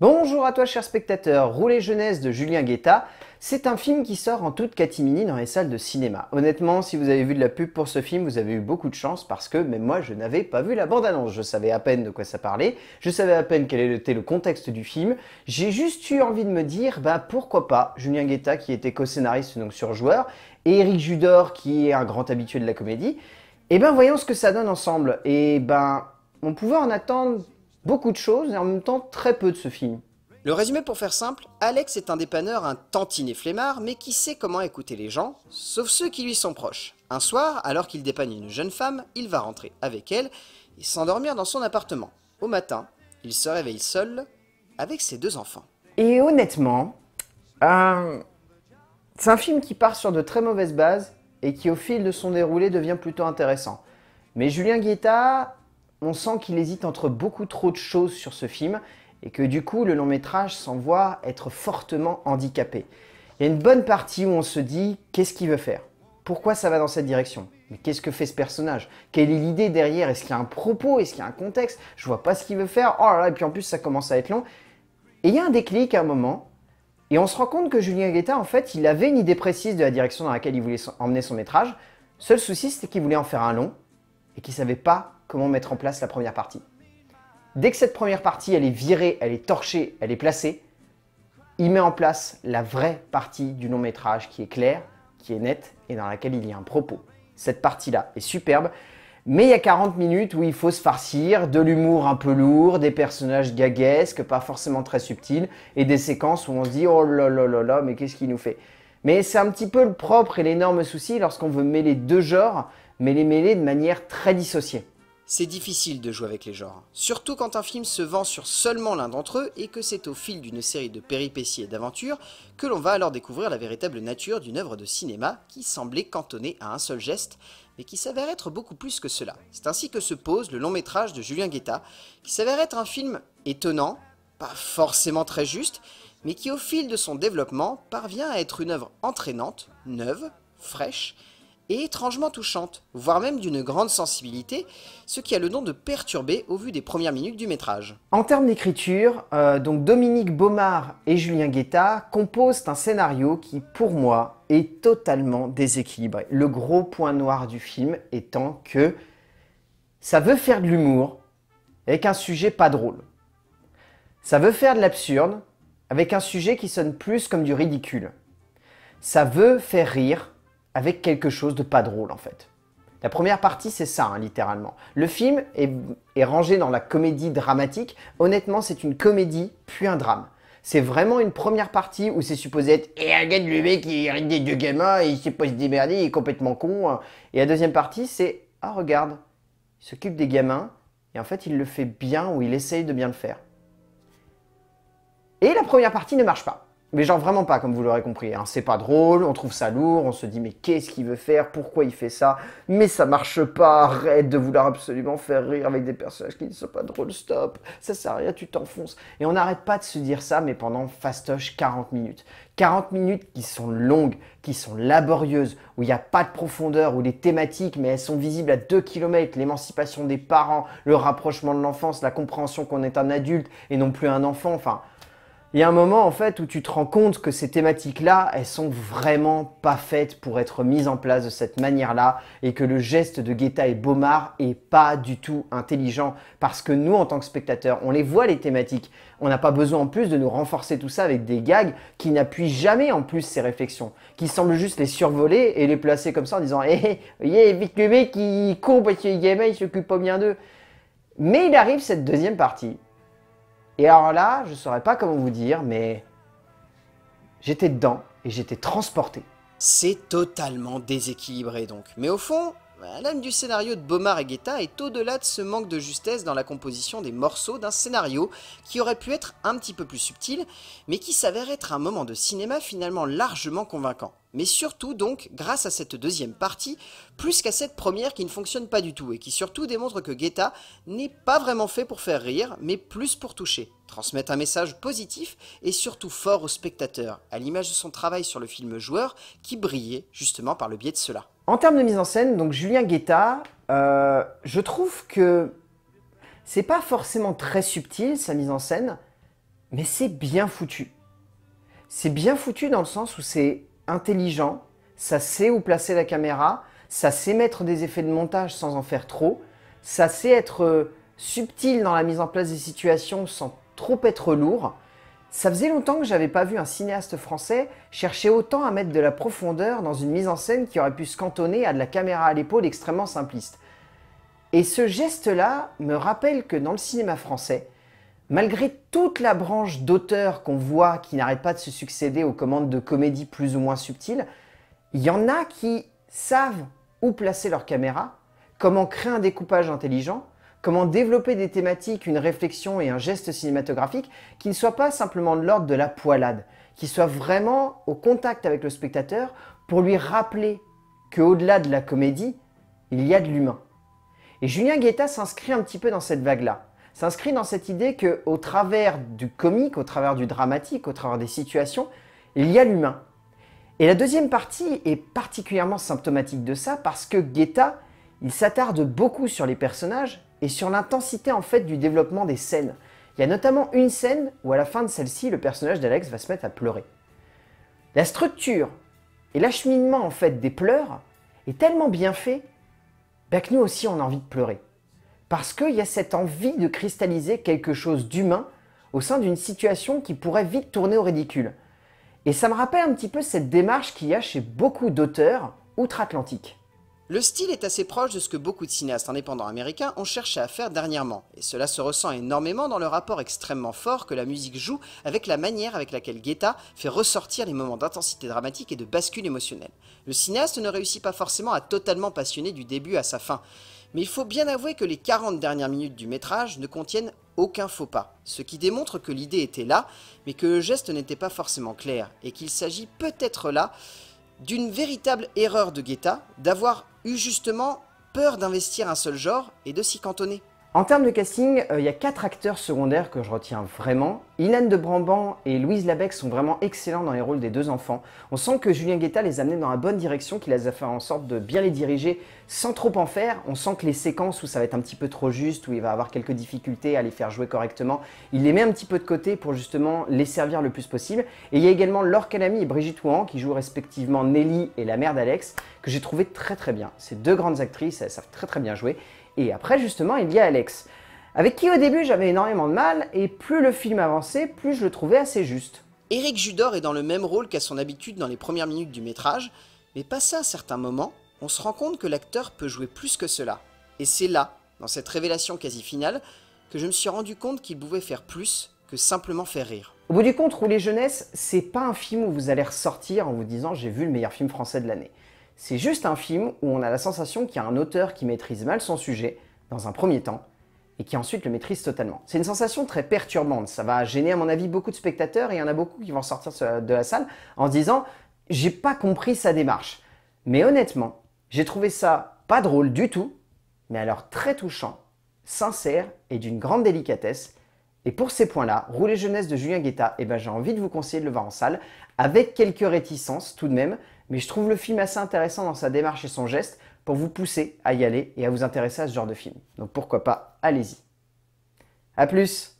Bonjour à toi cher spectateur, Rouler jeunesse de Julien Guetta, c'est un film qui sort en toute catimini dans les salles de cinéma. Honnêtement, si vous avez vu de la pub pour ce film, vous avez eu beaucoup de chance parce que même moi je n'avais pas vu la bande-annonce, je savais à peine de quoi ça parlait, je savais à peine quel était le contexte du film, j'ai juste eu envie de me dire, bah pourquoi pas, Julien Guetta qui était co-scénariste donc sur Joueur, et Eric Judor qui est un grand habitué de la comédie, et eh ben voyons ce que ça donne ensemble, et eh ben on pouvait en attendre beaucoup de choses et en même temps très peu de ce film. Le résumé pour faire simple, Alex est un dépanneur un tantinet flemmard mais qui sait comment écouter les gens, sauf ceux qui lui sont proches. Un soir, alors qu'il dépanne une jeune femme, il va rentrer avec elle et s'endormir dans son appartement. Au matin, il se réveille seul avec ses deux enfants. Et honnêtement, euh, c'est un film qui part sur de très mauvaises bases et qui au fil de son déroulé devient plutôt intéressant. Mais Julien Guetta on sent qu'il hésite entre beaucoup trop de choses sur ce film et que du coup le long métrage voit être fortement handicapé. Il y a une bonne partie où on se dit qu'est-ce qu'il veut faire Pourquoi ça va dans cette direction Mais qu'est-ce que fait ce personnage Quelle est l'idée derrière Est-ce qu'il y a un propos Est-ce qu'il y a un contexte Je vois pas ce qu'il veut faire. Oh là là, et puis en plus ça commence à être long. Et il y a un déclic à un moment et on se rend compte que Julien Guetta, en fait, il avait une idée précise de la direction dans laquelle il voulait emmener son métrage. Seul souci, c'était qu'il voulait en faire un long et qui ne savait pas comment mettre en place la première partie. Dès que cette première partie, elle est virée, elle est torchée, elle est placée, il met en place la vraie partie du long métrage qui est claire, qui est nette et dans laquelle il y a un propos. Cette partie-là est superbe, mais il y a 40 minutes où il faut se farcir, de l'humour un peu lourd, des personnages gaguesques, pas forcément très subtils, et des séquences où on se dit oh là là là là, mais qu'est-ce qu'il nous fait Mais c'est un petit peu le propre et l'énorme souci lorsqu'on veut mêler deux genres, mais les mêler de manière très dissociée. C'est difficile de jouer avec les genres, surtout quand un film se vend sur seulement l'un d'entre eux et que c'est au fil d'une série de péripéties et d'aventures que l'on va alors découvrir la véritable nature d'une œuvre de cinéma qui semblait cantonnée à un seul geste, mais qui s'avère être beaucoup plus que cela. C'est ainsi que se pose le long métrage de Julien Guetta, qui s'avère être un film étonnant, pas forcément très juste, mais qui au fil de son développement parvient à être une œuvre entraînante, neuve, fraîche, et étrangement touchante, voire même d'une grande sensibilité, ce qui a le nom de perturber au vu des premières minutes du métrage. En termes d'écriture, euh, donc Dominique Baumard et Julien Guetta composent un scénario qui, pour moi, est totalement déséquilibré. Le gros point noir du film étant que ça veut faire de l'humour avec un sujet pas drôle. Ça veut faire de l'absurde avec un sujet qui sonne plus comme du ridicule. Ça veut faire rire avec quelque chose de pas drôle en fait. La première partie, c'est ça, hein, littéralement. Le film est, rangé dans la comédie dramatique. Honnêtement, c'est une comédie, puis un drame. C'est vraiment une première partie où c'est supposé être « Et regarde le mec, qui hérite des deux gamins, il sait pas se démerder, il est complètement con. Hein. » Et la deuxième partie, c'est « Ah, regarde, il s'occupe des gamins, et en fait, il le fait bien ou il essaye de bien le faire. » Et la première partie ne marche pas. Mais genre vraiment pas, comme vous l'aurez compris. Hein. C'est pas drôle, on trouve ça lourd, on se dit mais qu'est-ce qu'il veut faire, pourquoi il fait ça, mais ça marche pas, arrête de vouloir absolument faire rire avec des personnages qui ne sont pas drôles, stop, ça sert à rien, tu t'enfonces. Et on n'arrête pas de se dire ça, mais pendant fastoche 40 minutes. 40 minutes qui sont longues, qui sont laborieuses, où il n'y a pas de profondeur, où les thématiques, mais elles sont visibles à 2 km, l'émancipation des parents, le rapprochement de l'enfance, la compréhension qu'on est un adulte et non plus un enfant, enfin... Il y a un moment en fait où tu te rends compte que ces thématiques-là, elles sont vraiment pas faites pour être mises en place de cette manière-là et que le geste de Guetta et Baumard est pas du tout intelligent parce que nous en tant que spectateurs, on les voit les thématiques, on n'a pas besoin en plus de nous renforcer tout ça avec des gags qui n'appuient jamais en plus ces réflexions, qui semblent juste les survoler et les placer comme ça en disant hé, eh, yeah, vite le mec il court parce qu'il gamin, il s'occupe pas bien d'eux. Mais il arrive cette deuxième partie et alors là, je ne saurais pas comment vous dire, mais j'étais dedans et j'étais transporté. C'est totalement déséquilibré donc. Mais au fond, bah, l'âme du scénario de Bomar et Guetta est au-delà de ce manque de justesse dans la composition des morceaux d'un scénario qui aurait pu être un petit peu plus subtil, mais qui s'avère être un moment de cinéma finalement largement convaincant. Mais surtout donc, grâce à cette deuxième partie, plus qu'à cette première qui ne fonctionne pas du tout et qui surtout démontre que Guetta n'est pas vraiment fait pour faire rire, mais plus pour toucher, transmettre un message positif et surtout fort au spectateur, à l'image de son travail sur le film Joueur qui brillait justement par le biais de cela. En termes de mise en scène, donc Julien Guetta, euh, je trouve que c'est pas forcément très subtil sa mise en scène, mais c'est bien foutu. C'est bien foutu dans le sens où c'est intelligent, ça sait où placer la caméra, ça sait mettre des effets de montage sans en faire trop, ça sait être euh, subtil dans la mise en place des situations sans trop être lourd, ça faisait longtemps que j'avais pas vu un cinéaste français chercher autant à mettre de la profondeur dans une mise en scène qui aurait pu se cantonner à de la caméra à l'épaule extrêmement simpliste. Et ce geste-là me rappelle que dans le cinéma français, malgré toute la branche d'auteurs qu'on voit qui n'arrête pas de se succéder aux commandes de comédies plus ou moins subtiles, il y en a qui savent où placer leur caméra, comment créer un découpage intelligent, comment développer des thématiques, une réflexion et un geste cinématographique qui ne soit pas simplement de l'ordre de la poilade, qui soit vraiment au contact avec le spectateur pour lui rappeler qu'au-delà de la comédie, il y a de l'humain. Et Julien Guetta s'inscrit un petit peu dans cette vague-là, s'inscrit dans cette idée que au travers du comique, au travers du dramatique, au travers des situations, il y a l'humain. Et la deuxième partie est particulièrement symptomatique de ça parce que Guetta, il s'attarde beaucoup sur les personnages et sur l'intensité en fait du développement des scènes. Il y a notamment une scène où à la fin de celle-ci, le personnage d'Alex va se mettre à pleurer. La structure et l'acheminement en fait des pleurs est tellement bien fait bah, que nous aussi on a envie de pleurer. Parce qu'il y a cette envie de cristalliser quelque chose d'humain au sein d'une situation qui pourrait vite tourner au ridicule. Et ça me rappelle un petit peu cette démarche qu'il y a chez beaucoup d'auteurs outre-Atlantique. Le style est assez proche de ce que beaucoup de cinéastes indépendants américains ont cherché à faire dernièrement, et cela se ressent énormément dans le rapport extrêmement fort que la musique joue avec la manière avec laquelle Guetta fait ressortir les moments d'intensité dramatique et de bascule émotionnelle. Le cinéaste ne réussit pas forcément à totalement passionner du début à sa fin, mais il faut bien avouer que les 40 dernières minutes du métrage ne contiennent aucun faux pas, ce qui démontre que l'idée était là, mais que le geste n'était pas forcément clair, et qu'il s'agit peut-être là d'une véritable erreur de Guetta d'avoir eu justement peur d'investir un seul genre et de s'y cantonner. En termes de casting, euh, il y a quatre acteurs secondaires que je retiens vraiment. Hélène de Bramban et Louise Labec sont vraiment excellents dans les rôles des deux enfants. On sent que Julien Guetta les a amenés dans la bonne direction, qu'il les a fait en sorte de bien les diriger sans trop en faire. On sent que les séquences où ça va être un petit peu trop juste, où il va avoir quelques difficultés à les faire jouer correctement, il les met un petit peu de côté pour justement les servir le plus possible. Et il y a également Laure Calamy et Brigitte Ouan qui jouent respectivement Nelly et la mère d'Alex que j'ai trouvé très très bien. Ces deux grandes actrices, elles savent très très bien jouer. Et après, justement, il y a Alex, avec qui au début j'avais énormément de mal, et plus le film avançait, plus je le trouvais assez juste. Eric Judor est dans le même rôle qu'à son habitude dans les premières minutes du métrage, mais passé un certain moment, on se rend compte que l'acteur peut jouer plus que cela. Et c'est là, dans cette révélation quasi finale, que je me suis rendu compte qu'il pouvait faire plus que simplement faire rire. Au bout du compte, Rouler Jeunesse, c'est pas un film où vous allez ressortir en vous disant j'ai vu le meilleur film français de l'année. C'est juste un film où on a la sensation qu'il y a un auteur qui maîtrise mal son sujet, dans un premier temps, et qui ensuite le maîtrise totalement. C'est une sensation très perturbante, ça va gêner à mon avis beaucoup de spectateurs, et il y en a beaucoup qui vont sortir de la salle en se disant « j'ai pas compris sa démarche ». Mais honnêtement, j'ai trouvé ça pas drôle du tout, mais alors très touchant, sincère et d'une grande délicatesse, et pour ces points-là, Rouler Jeunesse de Julien Guetta, eh ben, j'ai envie de vous conseiller de le voir en salle, avec quelques réticences tout de même, mais je trouve le film assez intéressant dans sa démarche et son geste pour vous pousser à y aller et à vous intéresser à ce genre de film. Donc pourquoi pas, allez-y. A plus